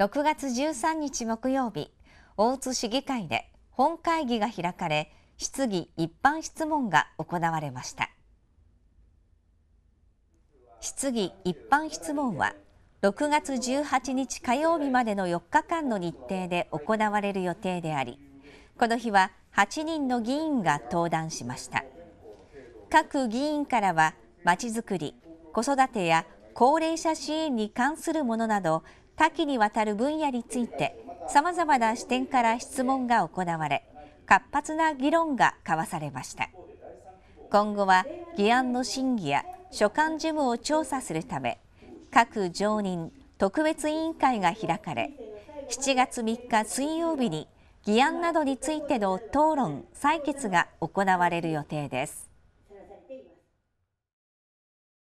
6月13日木曜日大津市議会で本会議が開かれ質疑一般質問が行われました質疑一般質問は6月18日火曜日までの4日間の日程で行われる予定でありこの日は8人の議員が登壇しました各議員からはまちづくり子育てや高齢者支援に関するものなど多岐にわたる分野についてさまざまな視点から質問が行われ活発な議論が交わされました今後は議案の審議や所管事務を調査するため各常任特別委員会が開かれ7月3日水曜日に議案などについての討論採決が行われる予定です